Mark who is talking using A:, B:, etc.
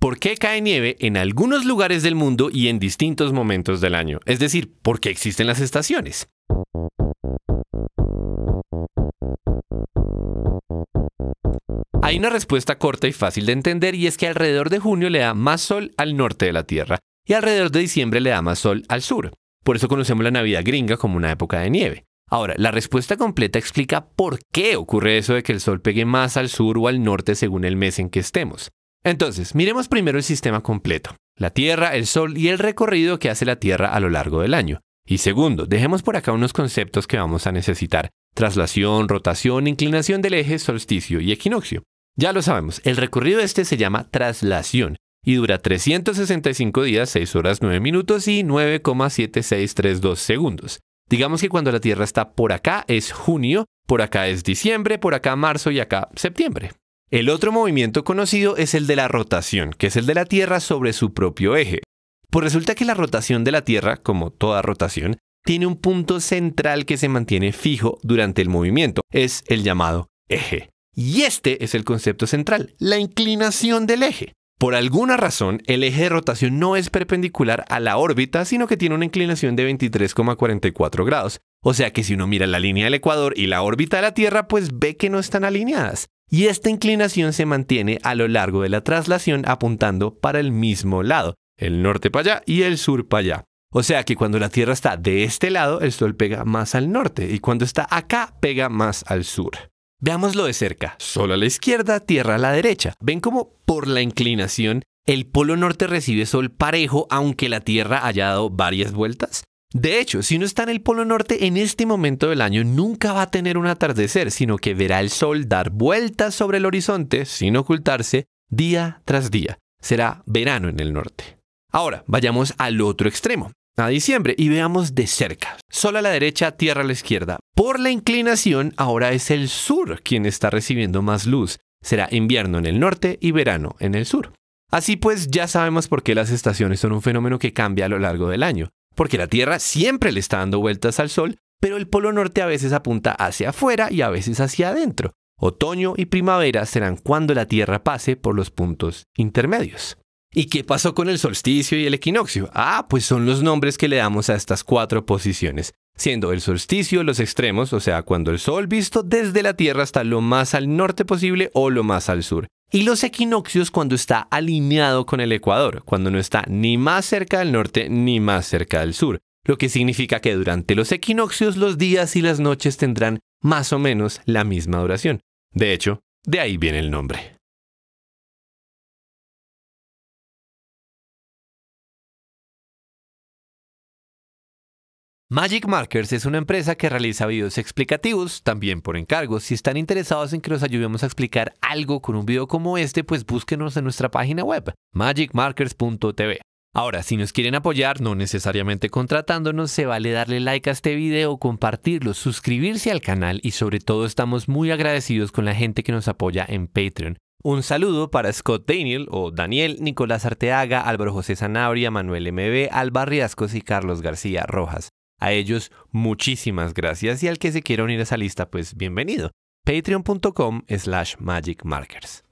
A: ¿Por qué cae nieve en algunos lugares del mundo y en distintos momentos del año? Es decir, ¿por qué existen las estaciones? Hay una respuesta corta y fácil de entender y es que alrededor de junio le da más sol al norte de la Tierra y alrededor de diciembre le da más sol al sur. Por eso conocemos la Navidad gringa como una época de nieve. Ahora, la respuesta completa explica por qué ocurre eso de que el sol pegue más al sur o al norte según el mes en que estemos. Entonces, miremos primero el sistema completo, la Tierra, el Sol y el recorrido que hace la Tierra a lo largo del año. Y segundo, dejemos por acá unos conceptos que vamos a necesitar, traslación, rotación, inclinación del eje, solsticio y equinoccio. Ya lo sabemos, el recorrido este se llama traslación y dura 365 días, 6 horas, 9 minutos y 9,7632 segundos. Digamos que cuando la Tierra está por acá es junio, por acá es diciembre, por acá marzo y acá septiembre. El otro movimiento conocido es el de la rotación, que es el de la Tierra sobre su propio eje. Pues resulta que la rotación de la Tierra, como toda rotación, tiene un punto central que se mantiene fijo durante el movimiento, es el llamado eje. Y este es el concepto central, la inclinación del eje. Por alguna razón, el eje de rotación no es perpendicular a la órbita, sino que tiene una inclinación de 23,44 grados. O sea que si uno mira la línea del ecuador y la órbita de la Tierra, pues ve que no están alineadas y esta inclinación se mantiene a lo largo de la traslación apuntando para el mismo lado, el norte para allá y el sur para allá. O sea que cuando la Tierra está de este lado, el Sol pega más al norte y cuando está acá, pega más al sur. Veámoslo de cerca. Sol a la izquierda, Tierra a la derecha. Ven cómo por la inclinación el polo norte recibe Sol parejo aunque la Tierra haya dado varias vueltas. De hecho, si no está en el Polo Norte en este momento del año, nunca va a tener un atardecer, sino que verá el sol dar vueltas sobre el horizonte sin ocultarse día tras día. Será verano en el norte. Ahora, vayamos al otro extremo, a diciembre, y veamos de cerca. Sol a la derecha, tierra a la izquierda. Por la inclinación, ahora es el sur quien está recibiendo más luz. Será invierno en el norte y verano en el sur. Así pues, ya sabemos por qué las estaciones son un fenómeno que cambia a lo largo del año porque la Tierra siempre le está dando vueltas al Sol, pero el polo norte a veces apunta hacia afuera y a veces hacia adentro. Otoño y primavera serán cuando la Tierra pase por los puntos intermedios. ¿Y qué pasó con el solsticio y el equinoccio? Ah, pues son los nombres que le damos a estas cuatro posiciones, siendo el solsticio los extremos, o sea, cuando el sol visto desde la Tierra está lo más al norte posible o lo más al sur, y los equinoccios cuando está alineado con el ecuador, cuando no está ni más cerca del norte ni más cerca del sur, lo que significa que durante los equinoccios los días y las noches tendrán más o menos la misma duración. De hecho, de ahí viene el nombre. Magic Markers es una empresa que realiza videos explicativos, también por encargo. Si están interesados en que los ayudemos a explicar algo con un video como este, pues búsquenos en nuestra página web, magicmarkers.tv. Ahora, si nos quieren apoyar, no necesariamente contratándonos, se vale darle like a este video, compartirlo, suscribirse al canal y sobre todo estamos muy agradecidos con la gente que nos apoya en Patreon. Un saludo para Scott Daniel o Daniel, Nicolás Arteaga, Álvaro José Sanabria, Manuel MB, Alba Riascos y Carlos García Rojas. A ellos muchísimas gracias y al que se quiera unir a esa lista, pues bienvenido. Patreon.com slash Magic Markers.